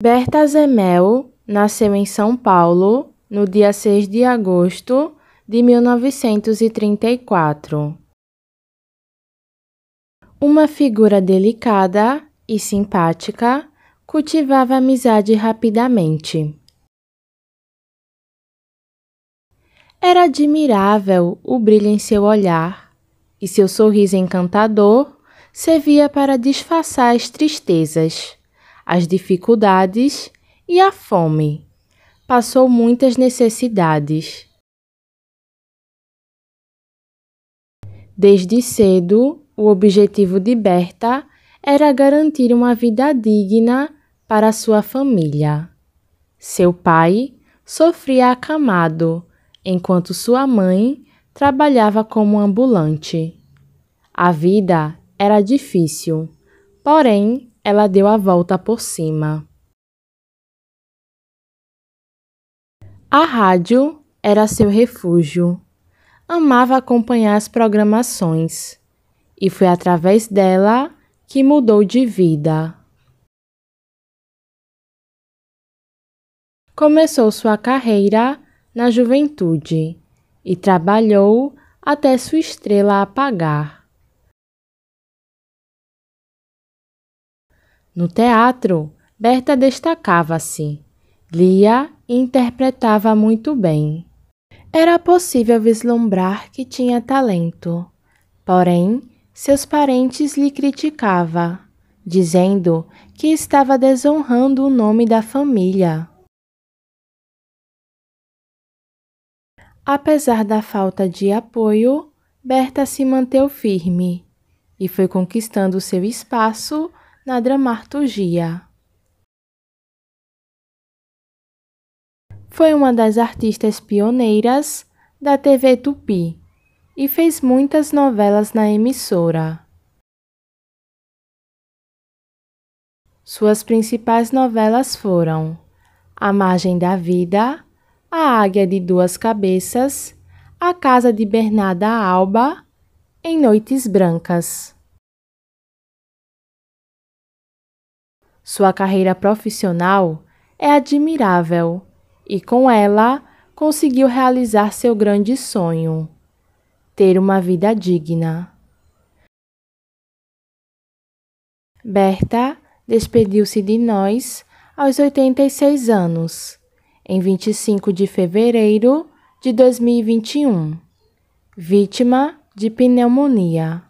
Berta Zemel nasceu em São Paulo no dia 6 de agosto de 1934. Uma figura delicada e simpática, cultivava amizade rapidamente. Era admirável o brilho em seu olhar, e seu sorriso encantador servia para disfarçar as tristezas as dificuldades e a fome. Passou muitas necessidades. Desde cedo, o objetivo de Berta era garantir uma vida digna para sua família. Seu pai sofria acamado, enquanto sua mãe trabalhava como ambulante. A vida era difícil, porém ela deu a volta por cima. A rádio era seu refúgio. Amava acompanhar as programações e foi através dela que mudou de vida. Começou sua carreira na juventude e trabalhou até sua estrela apagar. No teatro, Berta destacava-se. Lia e interpretava muito bem. Era possível vislumbrar que tinha talento. Porém, seus parentes lhe criticava, dizendo que estava desonrando o nome da família. Apesar da falta de apoio, Berta se manteve firme e foi conquistando seu espaço na dramaturgia. Foi uma das artistas pioneiras da TV Tupi e fez muitas novelas na emissora. Suas principais novelas foram A Margem da Vida, A Águia de Duas Cabeças, A Casa de Bernarda Alba, Em Noites Brancas. Sua carreira profissional é admirável e, com ela, conseguiu realizar seu grande sonho: ter uma vida digna. Berta despediu-se de nós aos 86 anos, em 25 de fevereiro de 2021, vítima de pneumonia.